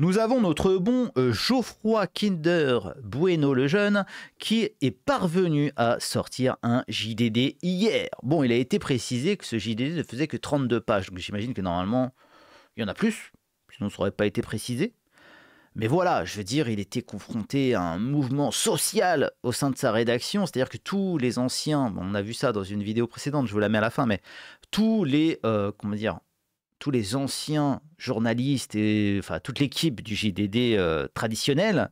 Nous avons notre bon euh, Geoffroy Kinder Bueno le jeune qui est parvenu à sortir un JDD hier. Bon, il a été précisé que ce JDD ne faisait que 32 pages, donc j'imagine que normalement il y en a plus, sinon ça n'aurait pas été précisé. Mais voilà, je veux dire, il était confronté à un mouvement social au sein de sa rédaction, c'est-à-dire que tous les anciens, on a vu ça dans une vidéo précédente, je vous la mets à la fin, mais tous les, euh, comment dire, tous les anciens journalistes et enfin toute l'équipe du JDD euh, traditionnel,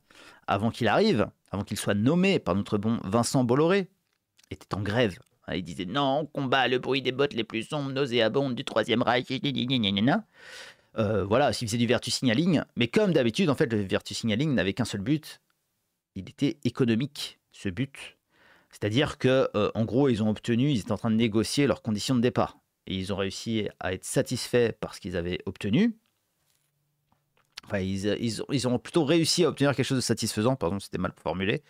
avant qu'il arrive, avant qu'il soit nommé par notre bon Vincent Bolloré, était en grève. Hein, il disait non, on combat le bruit des bottes les plus sombres, nauséabondes du Troisième Reich. Euh, voilà, s'il faisait du vertu signaling. Mais comme d'habitude, en fait, le vertu signaling n'avait qu'un seul but. Il était économique, ce but. C'est-à-dire que, euh, en gros, ils ont obtenu, ils étaient en train de négocier leurs conditions de départ et ils ont réussi à être satisfaits par ce qu'ils avaient obtenu. Enfin, ils, ont plutôt réussi à obtenir quelque chose de satisfaisant, pardon, c'était mal formulé.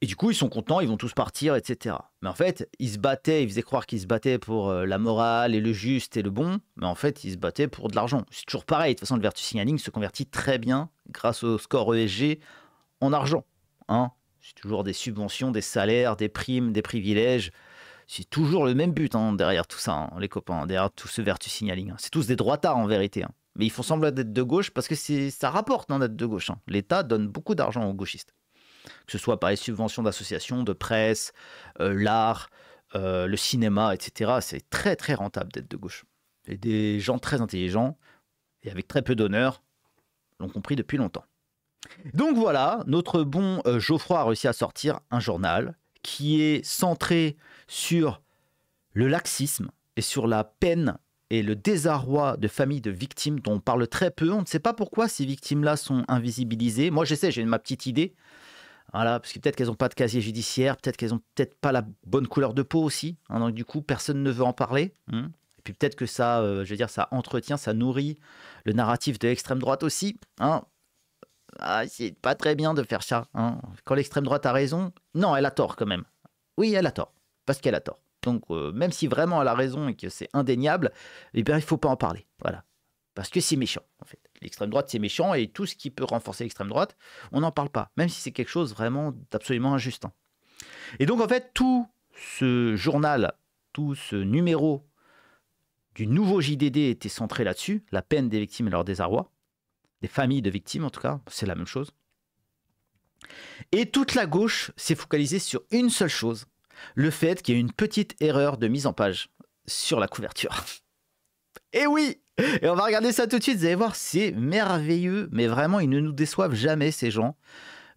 Et du coup, ils sont contents, ils vont tous partir, etc. Mais en fait, ils se battaient, ils faisaient croire qu'ils se battaient pour euh, la morale et le juste et le bon, mais en fait, ils se battaient pour de l'argent. C'est toujours pareil. De toute façon, le Vertu Signaling se convertit très bien, grâce au score ESG, en argent. Hein. C'est toujours des subventions, des salaires, des primes, des privilèges c'est toujours le même but hein, derrière tout ça, hein, les copains, derrière tout ce vertu signaling. Hein. C'est tous des droitards en vérité. Mais ils font semblant d'être de gauche parce que ça rapporte d'être de gauche. L'État donne beaucoup d'argent aux gauchistes. Que ce soit par les subventions d'associations, de presse, euh, l'art, euh, le cinéma, etc. C'est très très rentable d'être de gauche. Et des gens très intelligents et avec très peu d'honneur l'ont compris depuis longtemps. Donc voilà, notre bon euh, Geoffroy a réussi à sortir un journal qui est centré sur le laxisme et sur la peine et le désarroi de familles de victimes dont on parle très peu. On ne sait pas pourquoi ces victimes-là sont invisibilisées. Moi, j'essaie, j'ai ma petite idée. Voilà, parce que peut-être qu'elles n'ont pas de casier judiciaire, peut-être qu'elles n'ont peut-être pas la bonne couleur de peau aussi. Hein, donc du coup, personne ne veut en parler. Hein. Et puis peut-être que ça, euh, je veux dire, ça entretient, ça nourrit le narratif de l'extrême droite aussi. Hein. Ah, c'est pas très bien de faire ça. Hein. Quand l'extrême droite a raison, non, elle a tort quand même. Oui, elle a tort parce qu'elle a tort. Donc, euh, même si vraiment elle a raison et que c'est indéniable, eh bien, il ne faut pas en parler. Voilà. Parce que c'est méchant, en fait. L'extrême droite, c'est méchant et tout ce qui peut renforcer l'extrême droite, on n'en parle pas, même si c'est quelque chose vraiment d'absolument injuste. Hein. Et donc, en fait, tout ce journal, tout ce numéro du nouveau JDD était centré là-dessus, la peine des victimes et leur désarroi, des familles de victimes en tout cas, c'est la même chose. Et toute la gauche s'est focalisée sur une seule chose, le fait qu'il y ait une petite erreur de mise en page sur la couverture. Et eh oui Et on va regarder ça tout de suite, vous allez voir, c'est merveilleux, mais vraiment, ils ne nous déçoivent jamais, ces gens,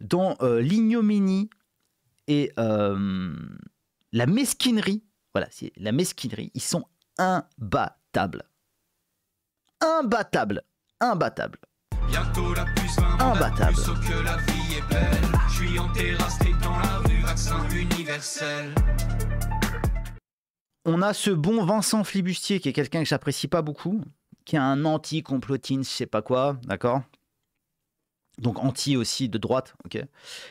Dont euh, l'ignominie et euh, la mesquinerie. Voilà, c'est la mesquinerie, ils sont imbattables. Imbattables Imbattables Bientôt la puce imbattable. Plus que la vie est belle. Je suis en terrasse, dans la rue, vaccin universel. On a ce bon Vincent Flibustier qui est quelqu'un que j'apprécie pas beaucoup, qui a un anti-complotine, je sais pas quoi, d'accord donc anti aussi de droite, ok Et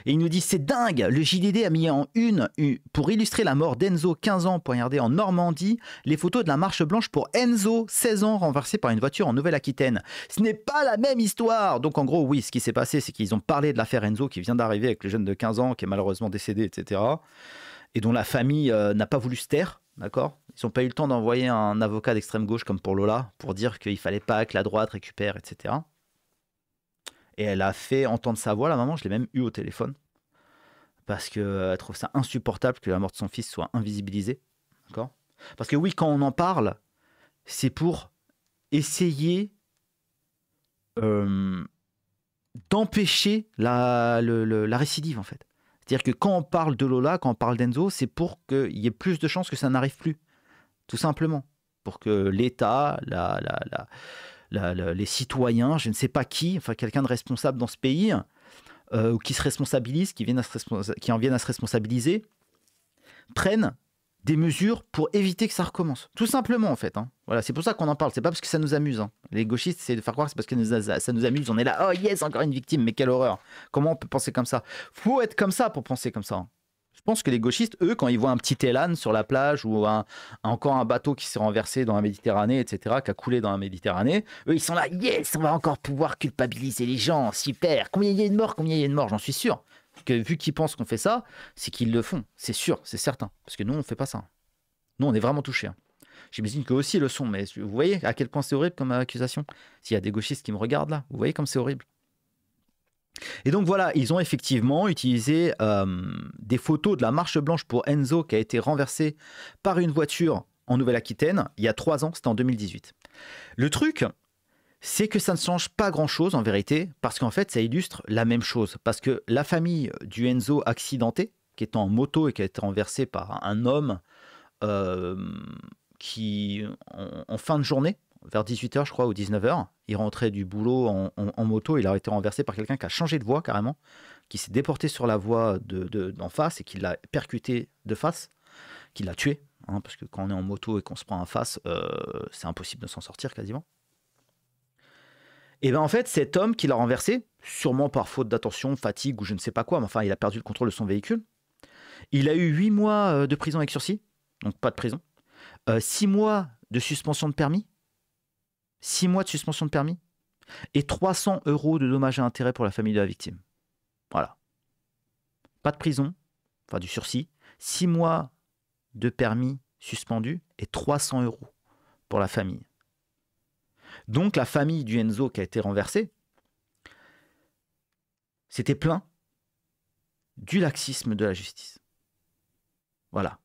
il nous dit c'est dingue, le JDD a mis en une, pour illustrer la mort d'Enzo, 15 ans, poignardé en Normandie, les photos de la marche blanche pour Enzo, 16 ans, renversé par une voiture en Nouvelle-Aquitaine. Ce n'est pas la même histoire Donc en gros, oui, ce qui s'est passé, c'est qu'ils ont parlé de l'affaire Enzo qui vient d'arriver avec le jeune de 15 ans qui est malheureusement décédé, etc. Et dont la famille euh, n'a pas voulu se taire, d'accord Ils n'ont pas eu le temps d'envoyer un avocat d'extrême gauche comme pour Lola pour dire qu'il fallait pas que la droite récupère, etc. Et elle a fait entendre sa voix, la maman, je l'ai même eue au téléphone, parce qu'elle trouve ça insupportable que la mort de son fils soit invisibilisée. D'accord Parce que oui, quand on en parle, c'est pour essayer euh, d'empêcher la, la récidive, en fait. C'est-à-dire que quand on parle de Lola, quand on parle d'Enzo, c'est pour qu'il y ait plus de chances que ça n'arrive plus. Tout simplement. Pour que l'État, la, la les citoyens, je ne sais pas qui, enfin quelqu'un de responsable dans ce pays, euh, ou qui se responsabilise, qui, en viennent à se responsabiliser, prennent des mesures pour éviter que ça recommence. Tout simplement, en fait. Hein. Voilà, c'est pour ça qu'on en parle. C'est pas parce que ça nous amuse. Hein. Les gauchistes, c'est de faire croire que c'est parce que ça nous amuse. On est là, oh yes, encore une victime, mais quelle horreur. Comment on peut penser comme ça Faut être comme ça pour penser comme ça. Hein. Je pense que les gauchistes, eux, quand ils voient un petit élan sur la plage ou encore un bateau qui s'est renversé dans la Méditerranée, etc., qui a coulé dans la Méditerranée, eux, ils sont là, yes, on va encore pouvoir culpabiliser les gens, super, combien il y a de morts, combien il y a de morts, j'en suis sûr. Que, vu qu'ils pensent qu'on fait ça, c'est qu'ils le font, c'est sûr, c'est certain. Parce que nous, on ne fait pas ça. Nous, on est vraiment touchés. Hein. J'imagine qu'eux aussi le sont, mais vous voyez à quel point c'est horrible comme accusation. S'il y a des gauchistes qui me regardent là, vous voyez comme c'est horrible. Et donc voilà, ils ont effectivement utilisé euh, des photos de la marche blanche pour Enzo qui a été renversée par une voiture en Nouvelle-Aquitaine il y a trois ans, c'était en 2018. Le truc, c'est que ça ne change pas grand-chose en vérité, parce qu'en fait ça illustre la même chose, parce que la famille du Enzo accidenté, qui est en moto et qui a été renversée par un homme euh, qui, en fin de journée, vers 18h, je crois, ou 19h. Il rentrait du boulot en, moto. Il a été renversé par quelqu'un qui a changé de voie carrément, qui s'est déporté sur la voie d'en face et qui l'a percuté de face, qui l'a tué. Hein, parce que quand on est en moto et qu'on se prend en face, euh, c'est impossible de s'en sortir quasiment. Et eh bien en fait, cet homme qui l'a renversé, sûrement par faute d'attention, fatigue ou je ne sais pas quoi, mais enfin, il a perdu le contrôle de son véhicule. Il a eu 8 mois euh, de prison avec sursis, donc pas de prison. Euh, 6 mois de suspension de permis 6 mois de suspension de permis et 300 euros de dommages à intérêt pour la famille de la victime. Voilà. Pas de prison, enfin du sursis, 6 mois de permis suspendu et 300 euros pour la famille. Donc la famille du Enzo qui a été renversée, c'était plein du laxisme de la justice. Voilà.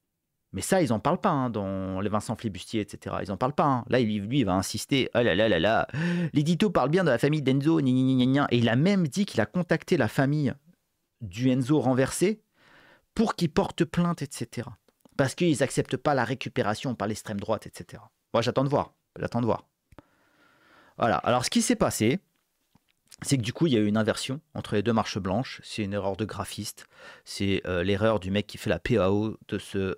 Mais ça, ils n'en parlent pas hein, dans les Vincent Flibustier, etc. Ils n'en parlent pas. Hein. Là, lui, lui, il va insister. Oh là là là là. L'édito parle bien de la famille d'Enzo. Et il a même dit qu'il a contacté la famille du Enzo renversé pour qu'il porte plainte, etc. Parce qu'ils n'acceptent pas la récupération par l'extrême droite, etc. Moi, j'attends de voir. J'attends de voir. Voilà. Alors, ce qui s'est passé, c'est que du coup, il y a eu une inversion entre les deux marches blanches. C'est une erreur de graphiste. C'est euh, l'erreur du mec qui fait la PAO euh, de ce,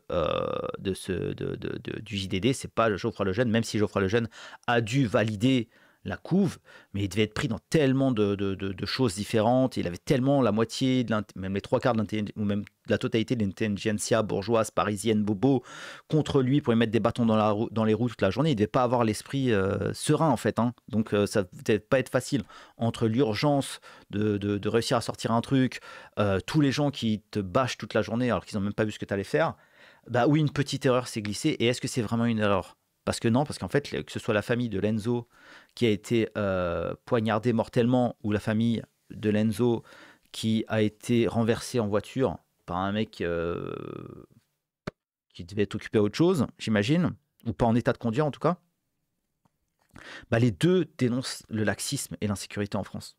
de ce, de, du JDD. C'est pas Geoffroy Lejeune, même si Geoffroy Lejeune a dû valider la couve, mais il devait être pris dans tellement de, choses différentes. Il avait tellement la moitié, même les trois quarts de ou même la totalité de l'intelligentsia bourgeoise, parisienne, bobo, contre lui pour lui mettre des bâtons dans, les roues toute la journée. Il ne devait pas avoir l'esprit euh, serein, en fait. Hein. Donc, euh, ça ne devait pas être facile. Entre l'urgence de, réussir à sortir un truc, euh, tous les gens qui te bâchent toute la journée alors qu'ils n'ont même pas vu ce que tu allais faire, bah oui, une petite erreur s'est glissée. Et est-ce que c'est vraiment une erreur parce que non, parce qu'en fait, que ce soit la famille de Lenzo qui a été euh, poignardé mortellement, ou la famille de Lenzo qui a été renversée en voiture par un mec euh, qui devait être occupé à autre chose, j'imagine, ou pas en état de conduire en tout cas, bah, les deux dénoncent le laxisme et l'insécurité en France.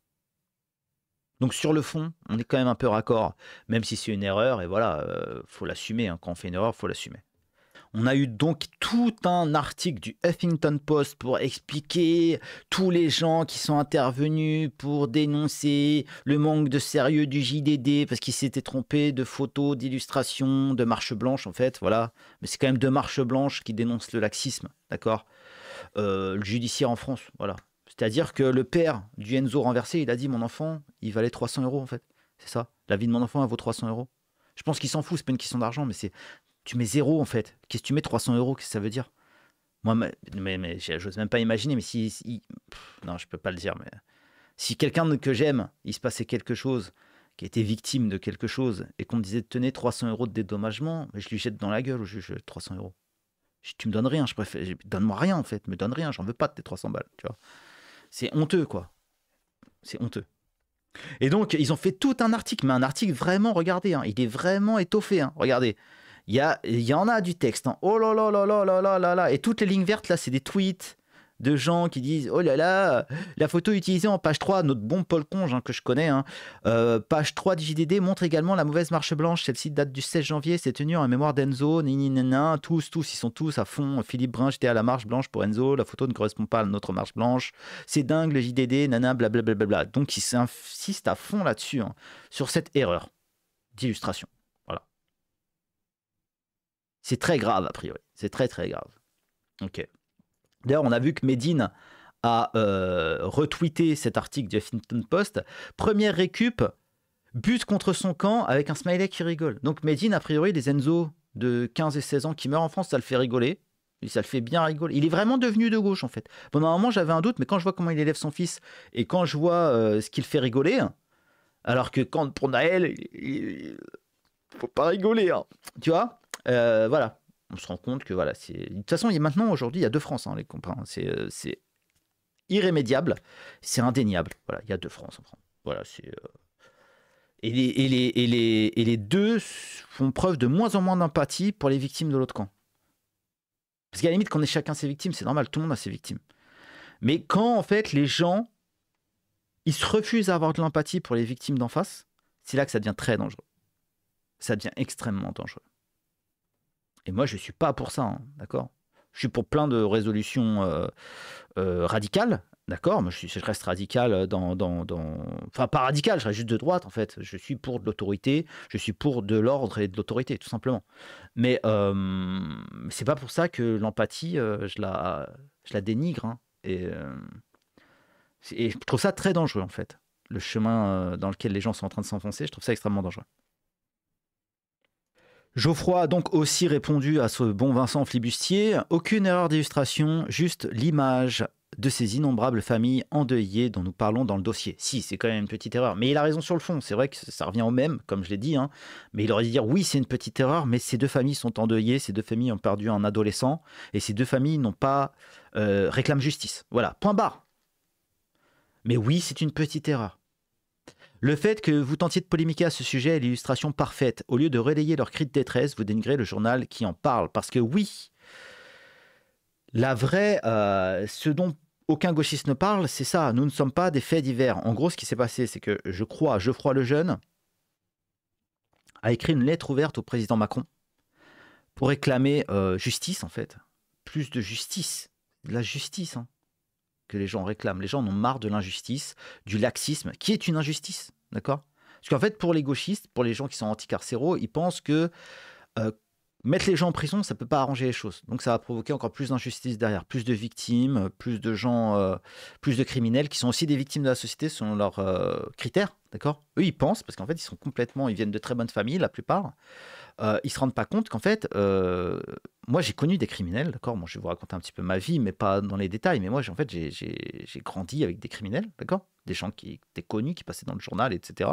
Donc sur le fond, on est quand même un peu raccord, même si c'est une erreur, et voilà, il euh, faut l'assumer, hein. quand on fait une erreur, faut l'assumer. On a eu donc tout un article du Huffington Post pour expliquer tous les gens qui sont intervenus pour dénoncer le manque de sérieux du JDD parce qu'il s'était trompé de photos, d'illustrations, de marches blanches. en fait, voilà. Mais c'est quand même de marches blanches qui dénoncent le laxisme, d'accord euh, Le judiciaire en France, voilà. C'est-à-dire que le père du Enzo renversé, il a dit mon enfant, il valait 300 euros en fait. C'est ça. La vie de mon enfant, elle vaut 300 euros. Je pense qu'il s'en fout, c'est pas une question d'argent, mais c'est tu mets zéro en fait. Qu'est-ce que tu mets 300 euros Qu'est-ce que ça veut dire Moi, mais, mais j'ose même pas imaginer, mais si. non, je peux pas le dire, mais. Si quelqu'un que j'aime, il se passait quelque chose, qui était victime de quelque chose, et qu'on me disait tenez 300 euros de dédommagement, je lui jette dans la gueule au juge 300 euh, euros. tu me donnes rien, je préfère. Donne-moi rien en fait, me donne rien, j'en veux pas de tes 300 balles, tu vois. C'est honteux quoi. C'est honteux. Et donc, ils ont fait tout un article, mais un article vraiment, regardez, hein, il est vraiment étoffé, hein. regardez. Il y, en a du texte. Hein. Oh là là là là là là là là. Et toutes les lignes vertes, là, c'est des tweets de gens qui disent Oh là là, la photo utilisée en page 3, notre bon Paul Conge hein, que je connais, hein. euh, page 3 du JDD montre également la mauvaise marche blanche. Celle-ci date du 16 janvier, c'est tenu en mémoire d'Enzo. tous, tous, ils sont tous à fond. Philippe Brun, j'étais à la marche blanche pour Enzo, la photo ne correspond pas à notre marche blanche. C'est dingue le JDD, nana, blablabla. Bla, bla, bla, Donc ils s'insiste à fond là-dessus, sur cette erreur d'illustration. C'est très grave, a priori. C'est très, très grave. Ok. D'ailleurs, on a vu que Medine a euh, retweeté cet article du Huffington Post. Première récup, but contre son camp avec un smiley qui rigole. Donc Medine, a priori, des Enzo de 15 et 16 ans qui meurent en France, ça le fait rigoler. ça le fait bien rigoler. Il est vraiment devenu de gauche, en fait. Bon, normalement, j'avais un doute, mais quand je vois comment il élève son fils et quand je vois euh, ce qu'il fait rigoler, hein, alors que quand pour Naël, il, il faut pas rigoler, hein. tu vois euh, voilà, on se rend compte que voilà, c'est. De toute façon, il y a maintenant aujourd'hui, il y a deux France, hein, les copains. Euh, c'est irrémédiable, c'est indéniable. Voilà, il y a deux France. Voilà, c'est. Euh, et les, et, les, et les, deux font preuve de moins en moins d'empathie pour les victimes de l'autre camp. Parce qu'à la limite, qu'on on est chacun ses victimes, c'est normal, tout le monde a ses victimes. Mais quand, en fait, les gens, ils se refusent à avoir de l'empathie pour les victimes d'en face, c'est là que ça devient très dangereux. Ça devient extrêmement dangereux. Et moi, je ne suis pas pour ça, hein, d'accord Je suis pour plein de résolutions euh, euh, radicales, d'accord je, reste radical euh, dans, Enfin, pas radical, je reste juste de droite, en fait. Je suis pour de l'autorité, je suis pour de l'ordre et de l'autorité, tout simplement. Mais euh, c'est pas pour ça que l'empathie, je, la, je la dénigre. Hein. et, et je trouve ça très dangereux, en fait. Le chemin dans lequel les gens sont en train de s'enfoncer, je trouve ça extrêmement dangereux. Geoffroy a donc aussi répondu à ce bon Vincent Flibustier. Aucune erreur d'illustration, juste l'image de ces innombrables familles endeuillées dont nous parlons dans le dossier. Si, c'est quand même une petite erreur. Mais il a raison sur le fond. C'est vrai que ça revient au même, comme je l'ai dit. Hein. Mais il aurait dû dire oui, c'est une petite erreur, mais ces deux familles sont endeuillées, ces deux familles ont perdu un adolescent, et ces deux familles n'ont pas euh, réclame justice. Voilà, point barre. Mais oui, c'est une petite erreur. Le fait que vous tentiez de polémiquer à ce sujet est l'illustration parfaite. Au lieu de relayer leurs cris de détresse, vous dénigrez le journal qui en parle. Parce que oui, la vraie, euh, ce dont aucun gauchiste ne parle, c'est ça. Nous ne sommes pas des faits divers. En gros, ce qui s'est passé, c'est que je crois, Geoffroy jeune, a écrit une lettre ouverte au président Macron pour réclamer euh, justice, en fait. Plus de justice. De la justice, hein que les gens réclament. Les gens en ont marre de l'injustice, du laxisme, qui est une injustice, d'accord Parce qu'en fait, pour les gauchistes, pour les gens qui sont anticarcéraux, ils pensent que euh, mettre les gens en prison, ça ne peut pas arranger les choses. Donc ça va provoquer encore plus d'injustice derrière, plus de victimes, euh, plus de gens, euh, plus de criminels qui sont aussi des victimes de la société selon leurs euh, critères. D'accord Eux, ils pensent, parce qu'en fait, ils sont complètement, ils viennent de très bonnes familles, la plupart. Euh, ils se rendent pas compte qu'en fait, moi, j'ai connu des criminels, d'accord moi je vais vous raconter un petit peu ma vie, mais pas dans les détails. Mais moi, en fait, j'ai grandi avec des criminels, d'accord Des gens qui étaient connus, qui passaient dans le journal, etc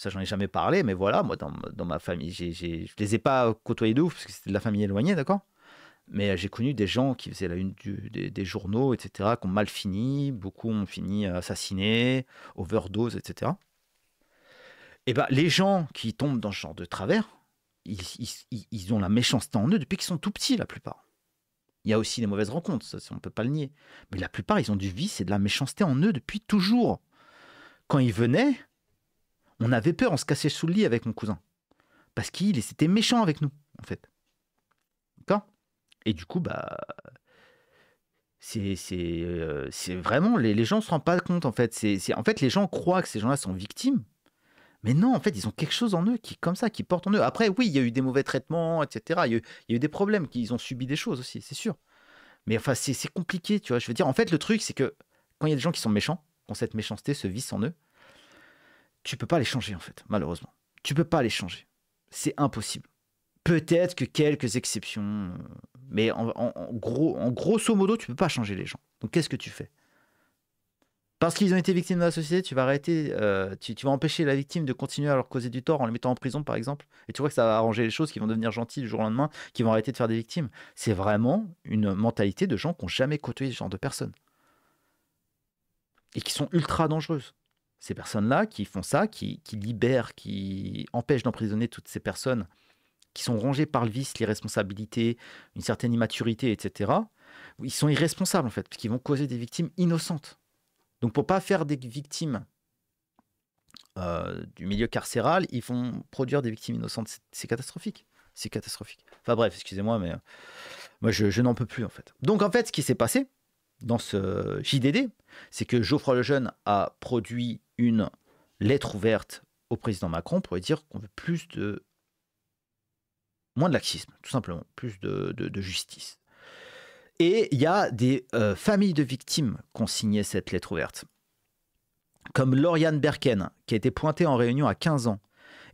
ça j'en ai jamais parlé, mais voilà, moi dans, ma famille, je ne je les ai pas côtoyés de ouf, parce que c'était de la famille éloignée, d'accord mais euh, j'ai connu des gens qui faisaient la une des, journaux, etc., qui ont mal fini, beaucoup ont fini assassinés, overdose, etc. Et eh ben, les gens qui tombent dans ce genre de travers, ils, ils ont la méchanceté en eux depuis qu'ils sont tout petits, la plupart. Il y a aussi des mauvaises rencontres, ça, on ne peut pas le nier. Mais la plupart, ils ont du vice et de la méchanceté en eux depuis toujours. Quand ils venaient, on avait peur, on se cassait sous le lit avec mon cousin. Parce qu'il était méchant avec nous, en fait. D'accord Et du coup, bah. C'est c'est euh, vraiment. Les, gens ne se rendent pas compte, en fait. c'est en fait, les gens croient que ces gens-là sont victimes. Mais non, en fait, ils ont quelque chose en eux qui comme ça, qui porte en eux. Après, oui, il y a eu des mauvais traitements, etc. Il y a eu, des problèmes, qu'ils ont subi des choses aussi, c'est sûr. Mais enfin, c'est compliqué, tu vois. Je veux dire, en fait, le truc, c'est que quand il y a des gens qui sont méchants, quand ont cette méchanceté, se vice en eux, tu peux pas les changer en fait, malheureusement. Tu peux pas les changer. C'est impossible. Peut-être que quelques exceptions, euh, mais en, gros, grosso modo, tu peux pas changer les gens. Donc qu'est-ce que tu fais Parce qu'ils ont été victimes de la société, tu vas arrêter, euh, tu, vas empêcher la victime de continuer à leur causer du tort en les mettant en prison, par exemple. Et tu vois que ça va arranger les choses, qui vont devenir gentils du jour au lendemain, qui vont arrêter de faire des victimes. C'est vraiment une mentalité de gens qui n'ont jamais côtoyé ce genre de personnes et qui sont ultra dangereuses ces personnes-là qui font ça, qui, libèrent, qui empêchent d'emprisonner toutes ces personnes qui sont rongées par le vice, les responsabilités une certaine immaturité, etc., ils sont irresponsables en fait, parce qu'ils vont causer des victimes innocentes. Donc pour pas faire des victimes euh, du milieu carcéral, ils vont produire des victimes innocentes. C'est catastrophique. C'est catastrophique. Enfin bref, excusez-moi, mais euh, moi je n'en peux plus en fait. Donc en fait, ce qui s'est passé, dans ce JDD, c'est que Geoffroy Lejeune a produit une lettre ouverte au président Macron pour lui dire qu'on veut plus de. moins de laxisme, tout simplement, plus de, justice. Et il y a des euh, familles de victimes qui ont signé cette lettre ouverte. Comme Lauriane Berken, qui a été pointée en réunion à 15 ans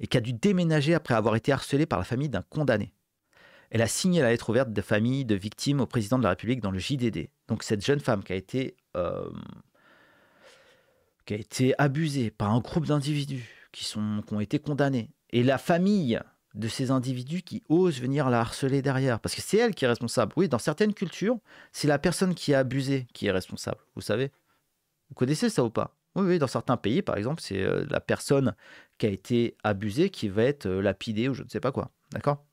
et qui a dû déménager après avoir été harcelée par la famille d'un condamné. Elle a signé la lettre ouverte de famille de victimes au président de la République dans le JDD. Donc cette jeune femme qui a été, euh, qui a été abusée par un groupe d'individus qui, qui ont été condamnés. Et la famille de ces individus qui osent venir la harceler derrière. Parce que c'est elle qui est responsable. Oui, dans certaines cultures, c'est la personne qui a abusé qui est responsable. Vous savez Vous connaissez ça ou pas oui, oui, dans certains pays, par exemple, c'est euh, la personne qui a été abusée qui va être euh, lapidée ou je ne sais pas quoi. D'accord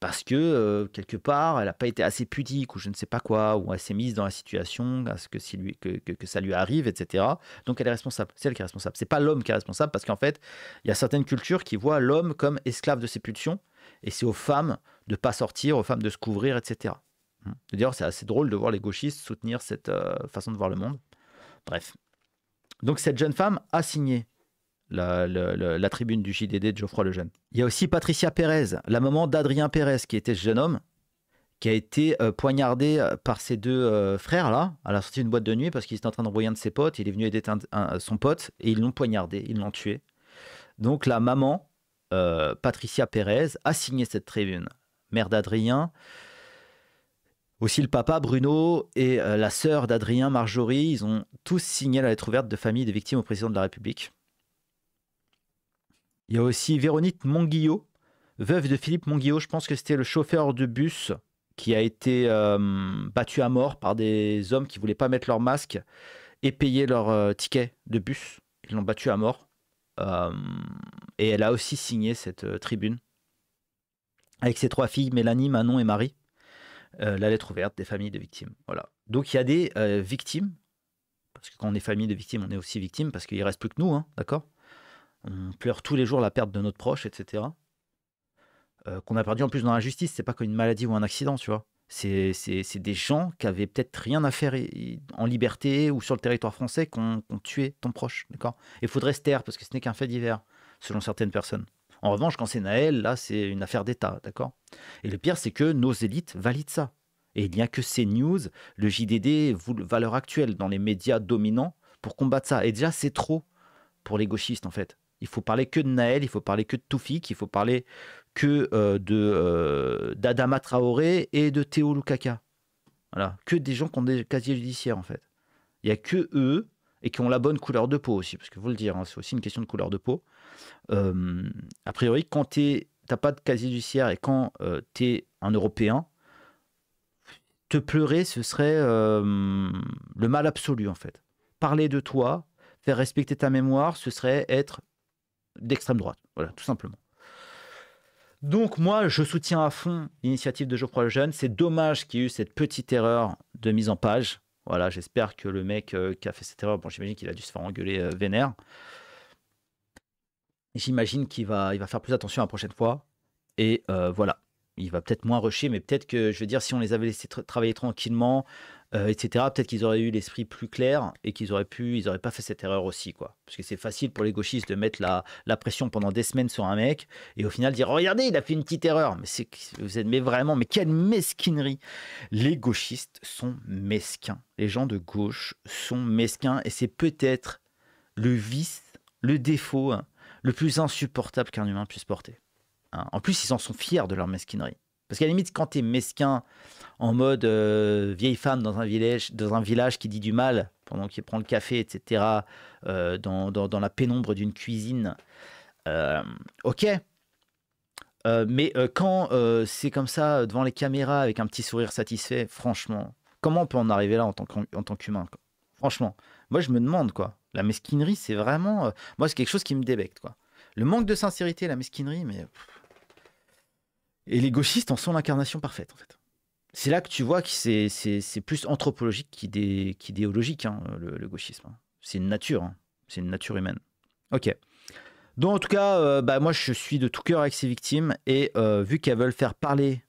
parce que quelque part elle n'a pas été assez pudique ou je ne sais pas quoi, ou elle s'est mise dans la situation à ce que, si lui, ça lui arrive, etc. Donc elle est responsable, c'est elle qui est responsable, c'est pas l'homme qui est responsable parce qu'en fait il y a certaines cultures qui voient l'homme comme esclave de ses pulsions et c'est aux femmes de pas sortir, aux femmes de se couvrir, etc. Hum. D'ailleurs c'est assez drôle de voir les gauchistes soutenir cette façon de voir le monde. Bref. Donc cette jeune femme a signé la, tribune du JDD de Geoffroy Lejeune. Il y a aussi Patricia Pérez, la maman d'Adrien Pérez, qui était ce jeune homme, qui a été euh, poignardé euh, par ses deux euh, frères là, à la sortie d'une boîte de nuit, parce qu'il était en train d'envoyer un de ses potes, il est venu aider son pote, et ils l'ont poignardé, ils l'ont tué. Donc la maman, Patricia Pérez, a signé cette tribune. Mère d'Adrien, aussi le papa Bruno et la sœur d'Adrien, Marjorie, ils ont tous signé la lettre ouverte de famille des victimes au président de la République. Il y a aussi Véronique Monguillot, veuve de Philippe Monguillot. Je pense que c'était le chauffeur de bus qui a été euh, battu à mort par des hommes qui voulaient pas mettre leur masque et payer leur euh, ticket de bus. Ils l'ont battu à mort. Euh, et elle a aussi signé cette tribune avec ses trois filles, Mélanie, Manon et Marie. la lettre ouverte des familles de victimes. Voilà. Donc il y a des victimes, parce que quand on est famille de victimes, on est aussi victime, parce qu'il reste plus que nous, hein, d'accord on pleure tous les jours la perte de notre proche, etc. Euh, qu'on a perdu en plus dans la justice, c'est pas qu'une maladie ou un accident, tu vois. C'est, c'est, des gens qui avaient peut-être rien à faire en liberté ou sur le territoire français qu'on ont tué ton proche, d'accord Il faudrait se taire parce que ce n'est qu'un fait divers, selon certaines personnes. En revanche, quand c'est Naël, là, c'est une affaire d'État, d'accord Et le pire, c'est que nos élites valident ça. Et il n'y a que ces news, le JDD, valeur actuelle dans les médias dominants pour combattre ça. Et déjà, c'est trop pour les gauchistes, en fait. Il faut parler que de Naël, il faut parler que de Toufik, il faut parler que euh, de euh, d'Adama Traoré et de Théo Lukaka. que des gens qui ont des casiers judiciaires en fait. Il y a que eux et qui ont la bonne couleur de peau aussi, parce que vous le dire, hein, c'est aussi une question de couleur de peau. Euh, a priori, quand tu n'as pas de casier judiciaire et quand tu es un Européen, te pleurer, ce serait le mal absolu en fait. Parler de toi, faire respecter ta mémoire, ce serait être d'extrême droite. Voilà, tout simplement. Donc moi, je soutiens à fond l'initiative de Geoffroy pour C'est dommage qu'il y ait eu cette petite erreur de mise en page. Voilà, j'espère que le mec euh, qui a fait cette erreur, bon, j'imagine qu'il a dû se faire engueuler euh, vénère. J'imagine qu'il va, il va faire plus attention la prochaine fois. Et euh, voilà il va peut-être moins rusher, mais peut-être que, je veux dire, si on les avait laissés travailler tranquillement, euh, etc., peut-être qu'ils auraient eu l'esprit plus clair et qu'ils auraient pu, ils n'auraient pas fait cette erreur aussi, quoi. Parce que c'est facile pour les gauchistes de mettre la, pression pendant des semaines sur un mec et au final dire, regardez, il a fait une petite erreur. Mais c'est, vous êtes, mais vraiment, mais quelle mesquinerie. Les gauchistes sont mesquins. Les gens de gauche sont mesquins et c'est peut-être le vice, le défaut hein, le plus insupportable qu'un humain puisse porter. Hein. En plus, ils en sont fiers de leur mesquinerie. Parce qu'à la limite, quand tu es mesquin, en mode euh, vieille femme dans un, village, dans un village qui dit du mal pendant qu'il prend le café, etc., euh, dans, la pénombre d'une cuisine, euh, ok. mais quand c'est comme ça, devant les caméras, avec un petit sourire satisfait, franchement, comment on peut en arriver là en tant qu'humain Franchement, moi je me demande quoi. La mesquinerie, c'est vraiment. moi, c'est quelque chose qui me débecte quoi. Le manque de sincérité, la mesquinerie, mais. Et les gauchistes en sont l'incarnation parfaite, en fait. C'est là que tu vois que c'est plus anthropologique qu'idéologique, hein, le, gauchisme. Hein. C'est une nature, hein. c'est une nature humaine. Ok. Donc en tout cas, euh, bah, moi je suis de tout cœur avec ces victimes, et euh, vu qu'elles veulent faire parler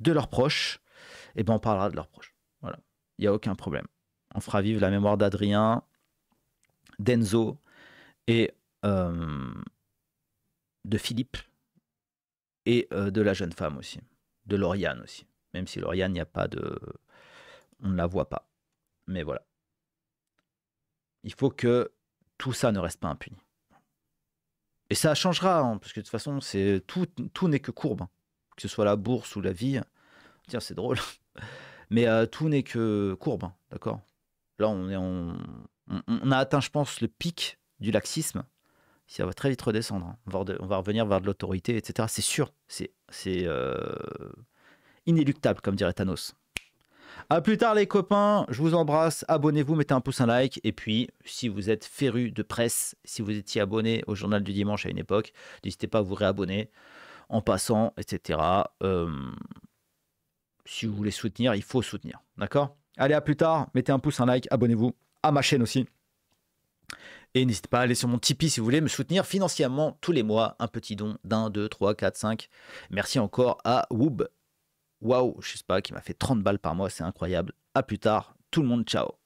de leurs proches, eh ben on parlera de leurs proches. Voilà, il n'y a aucun problème. On fera vivre la mémoire d'Adrien, d'Enzo et euh, de Philippe et euh, de la jeune femme aussi, de Lauriane aussi. Même si Lauriane, il n'y a pas de. On ne la voit pas. Mais voilà. Il faut que tout ça ne reste pas impuni. Et ça changera, hein, parce que de toute façon, c'est tout, n'est que courbe. Hein. Que ce soit la bourse ou la vie. Tiens, c'est drôle. Mais euh, tout n'est que courbe, hein, d'accord Là, on, est, on, on, a atteint, je pense, le pic du laxisme ça va très vite redescendre. Hein. On va, revenir vers de l'autorité, etc. C'est sûr, c'est euh, inéluctable, comme dirait Thanos. À plus tard les copains, je vous embrasse, abonnez-vous, mettez un pouce, un like, et puis si vous êtes féru de presse, si vous étiez abonné au journal du dimanche à une époque, n'hésitez pas à vous réabonner en passant, etc. Euh, si vous voulez soutenir, il faut soutenir, d'accord Allez, à plus tard, mettez un pouce, un like, abonnez-vous à ma chaîne aussi. Et n'hésitez pas à aller sur mon Tipeee si vous voulez me soutenir financièrement tous les mois. Un petit don d'un, deux, trois, quatre, cinq. Merci encore à Woob. Waouh, je sais pas, qui m'a fait 30 balles par mois, c'est incroyable. A plus tard, tout le monde, ciao.